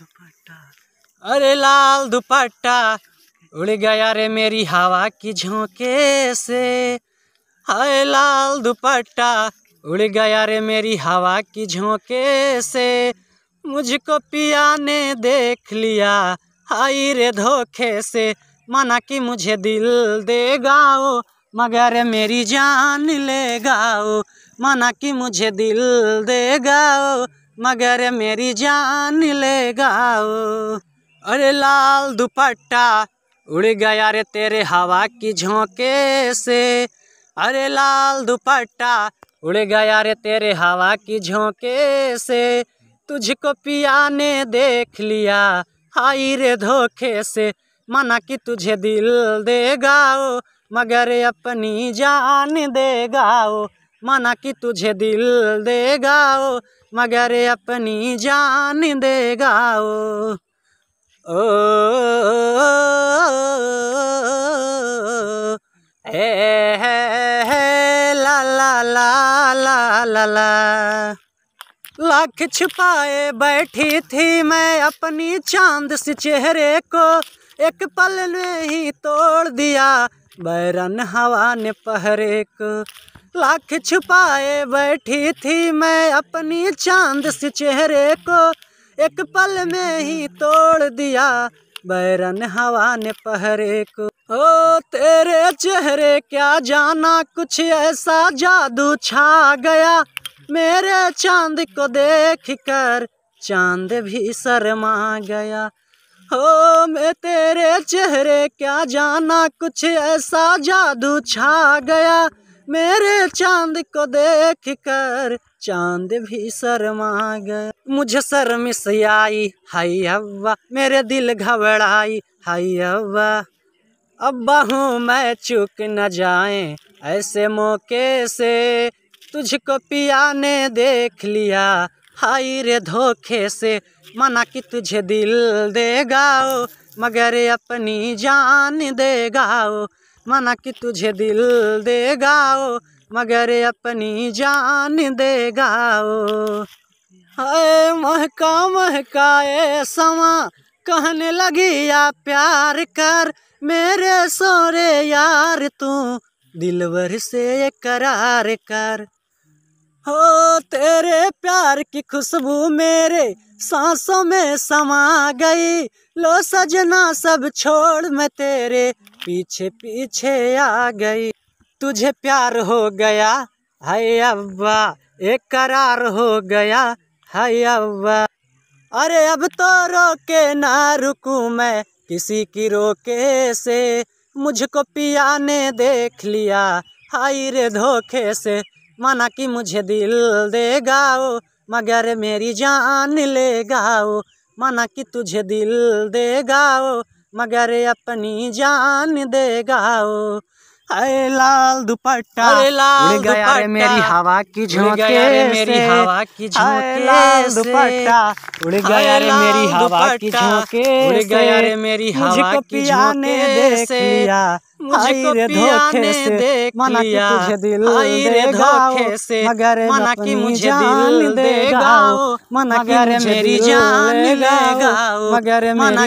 दुपट्टा अरे लाल दुपट्टा उड़ गया रे मेरी हवा की झोंके से हाय लाल दुपट्टा उड़ गया रे मेरी हवा की झोंके से मुझको पिया ने देख लिया आई रे धोखे से माना कि मुझे दिल देगा ओ मगर मेरी जान लेगा ओ माना कि मुझे दिल देगा ओ मगर मेरी जान लेगा गाओ अरे लाल दुपट्टा उड़ गया रे तेरे हवा की झोंके से अरे लाल दुपट्टा उड़ गया रे तेरे हवा की झोंके से तुझको पिया ने देख लिया आई रे धोखे से मना कि तुझे दिल देगा गाओ मगर अपनी जान देगा गाओ माना कि तुझे दिल देगा ओ मगर अपनी जान देगा ओ ओ ए ला ला ला ला ला ला लाख छुपाए बैठी थी मैं अपनी चांद से चेहरे को एक पल में ही तोड़ दिया बैरन हवा ने पहरे को लाख छुपाए बैठी थी मैं अपनी चांद से चेहरे को एक पल में ही तोड़ दिया बैरन हवा ने पहरे को ओ तेरे चेहरे क्या जाना कुछ ऐसा जादू छा गया मेरे चांद को देख कर चांद भी शर्मा गया हो मैं तेरे चेहरे क्या जाना कुछ ऐसा जादू छा गया मेरे चांद को देख कर चांद भी शर्मा गया मुझे शर्म से आई हाय अब्बा मेरे दिल घबराई हाय अब्बा अब्बा हूँ मैं चुक न जाए ऐसे मौके से तुझको पिया ने देख लिया हाय रे धोखे से मना कि तुझे दिल देगा मगर अपनी जान देगा मना कि तुझे दिल देगा ओ मगर अपनी जान देगा ओ हाय महका महका ए समा कहने लगी या प्यार कर मेरे सोरे यार तू दिलवर से करार कर हो तेरे प्यार की खुशबू मेरे सांसों में समा गई लो सजना सब छोड़ मैं तेरे पीछे पीछे आ गई तुझे प्यार हो गया हाय अब्बा एक करार हो गया हाय अब्बा अरे अब तो रोके ना रुकू मैं किसी की रोके से मुझको पिया ने देख लिया हाय रे धोखे से माना कि मुझे दिल देगा ओ मगर मेरी जान लेगा ओ माना कि तुझे दिल देगा ओ मगर अपनी जान देगा ओ अरे लाल दुपट्टा अरे लाल उड़ गया रे मेरी हवा की झोंके मेरी हवा की झोंके लाल दुपट्टा उड़ गया रे मेरी हवा की झोंके उड़ गया रे मेरी हवा की झोंके देख लिया मुझे धोखे से मना कि तुझे दिल दे धोखे से मगर मना कि मुझे दिल देगा मना कि मेरी जान देगा मगर मना